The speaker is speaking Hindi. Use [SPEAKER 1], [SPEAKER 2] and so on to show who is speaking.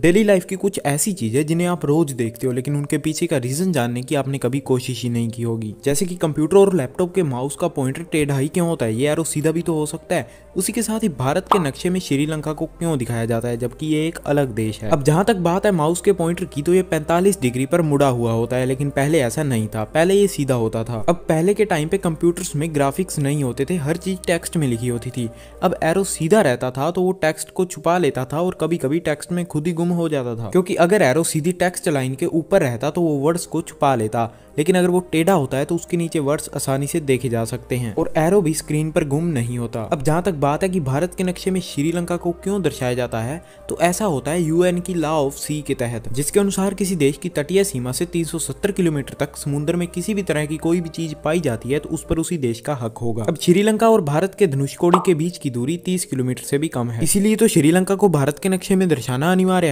[SPEAKER 1] डेली लाइफ की कुछ ऐसी चीज़ें जिन्हें आप रोज़ देखते हो लेकिन उनके पीछे का रीज़न जानने की आपने कभी कोशिश ही नहीं की होगी जैसे कि कंप्यूटर और लैपटॉप के माउस का पॉइंटर टेढ़ हाई क्यों होता है ये यारो सीधा भी तो हो सकता है उसी के साथ ही भारत के नक्शे में श्रीलंका को क्यों दिखाया जाता है जबकि ये एक अलग देश है अब जहाँ तक बात है माउस के पॉइंटर की तो ये पैंतालीस डिग्री पर मुड़ा हुआ होता है लेकिन पहले ऐसा नहीं था पहले ये सीधा होता था अब पहले के टाइम पे कंप्यूटर्स में ग्राफिक्स नहीं होते थे हर चीज टेक्स्ट में लिखी होती थी अब एरो सीधा रहता था तो वो टेक्स्ट को छुपा लेता था और कभी कभी टेक्स्ट में खुद ही गुम हो जाता था क्योंकि अगर एरो सीधी टेक्स्ट लाइन के ऊपर रहता तो वो वर्ड्स को छुपा लेता लेकिन अगर वो टेढ़ा होता है तो उसके नीचे वर्ड्स आसानी से देखे जा सकते हैं और एरो भी स्क्रीन पर गुम नहीं होता अब जहाँ तक बात है कि भारत के नक्शे में श्रीलंका को क्यों दर्शाया जाता है तो ऐसा होता है यूएन की लॉ ऑफ सी के तहत जिसके अनुसार किसी देश की तटीय सीमा से 370 किलोमीटर तक समुद्र में किसी भी तरह की कोई भी चीज पाई जाती है तो उस पर उसी देश का हक होगा अब श्रीलंका और भारत के धनुषकोड़ी के बीच की दूरी तीस किलोमीटर से भी कम है इसीलिए तो श्रीलंका को भारत के नक्शे में दर्शाना अनिवार्य